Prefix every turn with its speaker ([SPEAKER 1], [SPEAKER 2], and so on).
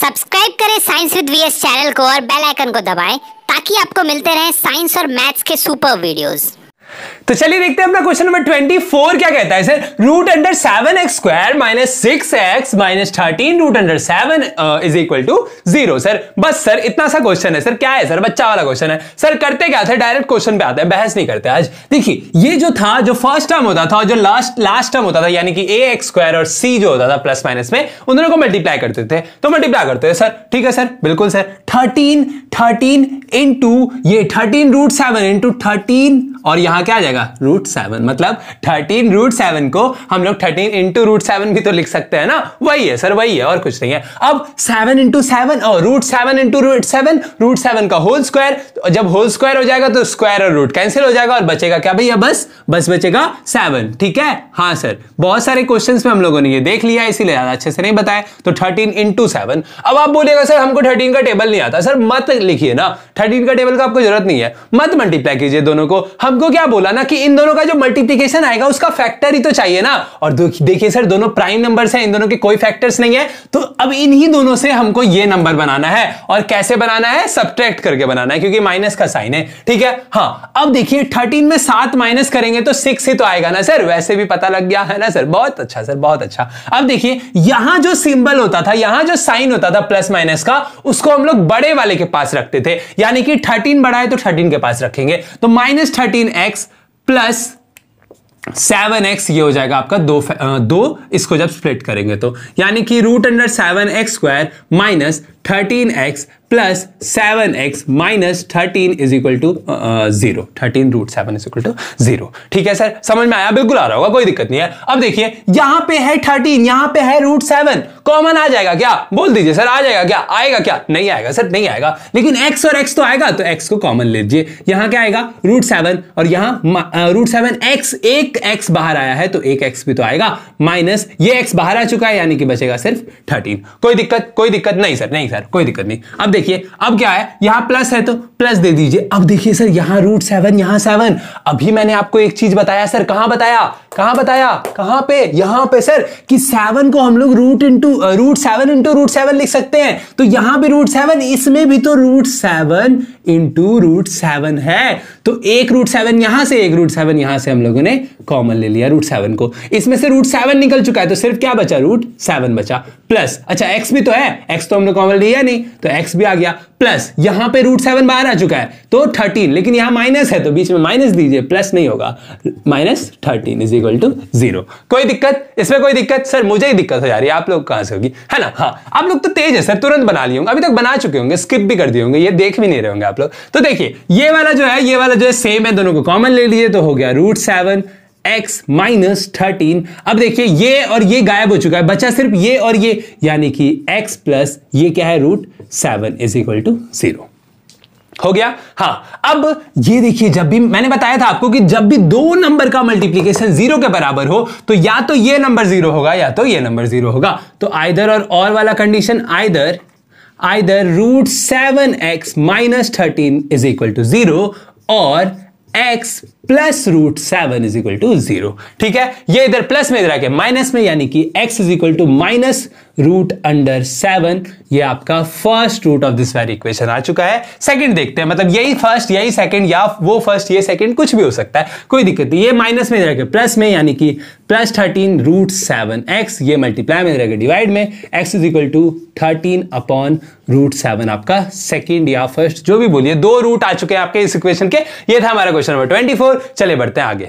[SPEAKER 1] subscribe करें science with VS channel को और बेल आइकन को दबाएं ताकि आपको मिलते रहें साइंस और मैथ्स के सुपर वीडियोस तो चलिए देखते हैं अपना क्वेश्चन नंबर ट्वेंटी फोर क्या कहता है sir root under seven x square minus six x minus thirteen root under seven is equal to zero sir बस सर इतना सा क्वेश्चन है सर क्या है सर बच्चा वाला क्वेश्चन है सर करते क्या सर डायरेक्ट क्वेश्चन पे आते हैं बहस नहीं करते आज देखिए ये जो था जो फर्स्ट टर्म होता था और जो लास्ट लास्ट टर्म होता था यानी कि ए एक्स स्क्वायर और सी जो होता था प्लस माइनस में उन दोनों को मल्टीप्लाई करते थे तो मल्टीप्लाई करते थे सर ठीक है सर बिल्कुल सर थर्टीन थर्टीन इंटू ये thirteen root seven into thirteen और यहां क्या आ जाएगा रूट सेवन मतलब थर्टीन रूट सेवन को हम लोग थर्टीन इंटू रूट सेवन भी तो लिख सकते हैं ना वही है सर वही है और कुछ नहीं है अब सेवन इंटू सेवन और root seven into root seven root seven का होल तो स्क्वायर जब होल स्क्वायर हो जाएगा तो स्क्वायर और रूट कैंसिल हो जाएगा और बचेगा क्या भैया बस बस बचेगा सेवन ठीक है हाँ सर बहुत सारे क्वेश्चन में हम लोगों ने ये देख लिया इसीलिए ज्यादा अच्छे से नहीं बताया तो थर्टीन इंटू सेवन अब आप बोलेगा सर हमको थर्टीन का टेबल नहीं नहीं आता सर मत लिखिए ना थर्टीन का टेबल का आपको जरूरत नहीं है मत मल्टीप्लाई कीजिए दोनों को हमको क्या बोला ना कि इन दोनों का जो मल्टीप्लीकेशन आएगा उसका फैक्टर ही तो चाहिए ना और देखिए सर दोनों प्राइम नंबर है इन दोनों के कोई फैक्टर्स नहीं है तो अब इन्हीं दोनों से हमको ये नंबर बनाना है और कैसे बनाना है सब्ट्रैक्ट करके बनाना है क्योंकि माइनस का साइन है ठीक है हाँ अब देखिए थर्टीन में सात माइनस करेंगे तो सिक्स ही तो आएगा ना सर वैसे भी पता लग गया है ना सर बहुत अच्छा सर बहुत अच्छा अब देखिए यहां जो सिंबल होता था यहां जो साइन होता था प्लस माइनस का उसको हम लोग बड़े वाले के पास रखते थे यानी कि थर्टीन बड़ा है तो थर्टीन के पास रखेंगे तो minus thirteen x plus seven x ये हो जाएगा आपका दो दो इसको जब स्प्लिट करेंगे तो यानी कि root under seven x square minus thirteen x plus seven x minus thirteen is equal to zero thirteen root seven is equal to zero ठीक है सर समझ में आया बिल्कुल आ रहा होगा कोई दिक्कत नहीं है अब देखिए यहां पे है थर्टीन यहां पे है रूट सेवन कॉमन आ जाएगा क्या बोल दीजिए सर आ जाएगा क्या आएगा क्या नहीं आएगा सर नहीं आएगा लेकिन एक्स और एक्स तो आएगा तो एक्स को कॉमन ले लीजिए यहां क्या आएगा रूट सेवन और यहां रूट सेवन एक्स एक एक्स बाहर आया है तो एक एक्स भी तो आएगा माइनस ये एक्स बाहर आ चुका है यानी कि बचेगा सिर्फ थर्टीन कोई दिक्कत कोई दिक्कत नहीं सर नहीं सर कोई दिक्कत नहीं अब देखिए अब क्या है यहां प्लस है तो प्लस दे दीजिए अब देखिए सर यहां रूट सेवन यहां सेवन अभी मैंने आपको एक चीज बताया सर कहां बताया कहां बताया कहां पे यहां पे सर कि सेवन को हम लोग root into root seven into root seven लिख सकते हैं तो यहां पे रूट सेवन इसमें भी तो root seven into root seven है तो एक रूट सेवन यहां से एक रूट सेवन यहां से हम लोगों ने कॉमन ले लिया रूट सेवन को इसमें से रूट सेवन निकल चुका है तो सिर्फ क्या बचा रूट सेवन बचा प्लस अच्छा एक्स भी तो है एक्स तो हमने कॉमन लिया नहीं तो एक्स भी आ गया प्लस यहां पे रूट सेवन बाहर आ चुका है तो थर्टीन लेकिन यहां माइनस है तो बीच में माइनस दीजिए प्लस नहीं होगा minus thirteen is equal to zero कोई दिक्कत इसमें कोई दिक्कत सर मुझे ही दिक्कत हो जा रही है आप लोग कहां से होगी है ना हाँ आप लोग तो तेज है सर तुरंत बना लिए अभी तक बना चुके होंगे स्किप भी कर दिए होंगे ये देख भी नहीं रहे होंगे आप लोग तो देखिए ये वाला जो है ये वाला जो है सेम है दोनों को कॉमन ले लीजिए तो हो गया रूट x माइनस थर्टीन अब देखिए ये और ये गायब हो चुका है बचा सिर्फ ये और ये यानी कि x प्लस ये क्या है root seven is equal to zero हो गया हाँ अब ये देखिए जब भी मैंने बताया था आपको कि जब भी दो नंबर का मल्टीप्लीकेशन जीरो के बराबर हो तो या तो ये नंबर जीरो होगा या तो ये नंबर जीरो होगा तो आइदर और और वाला condition either either root seven x minus thirteen is equal to zero और x plus root seven is equal to zero ठीक है ये इधर प्लस में इधर आके माइनस में यानी कि x is equal to minus root under seven ये आपका first root of this very equation आ चुका है सेकंड देखते हैं मतलब यही फर्स्ट यही सेकंड या वो फर्स्ट ये सेकंड कुछ भी हो सकता है कोई दिक्कत नहीं ये माइनस में इधर आके प्लस में यानी कि plus thirteen root seven x ये मल्टीप्लाई में इधर डिवाइड में x is equal to thirteen upon root seven आपका सेकेंड या फर्स्ट जो भी बोलिए दो रूट आ चुके हैं आपके इस इक्वेशन के ये था हमारा क्वेश्चन नंबर ट्वेंटी फोर चले बढ़ते हैं आगे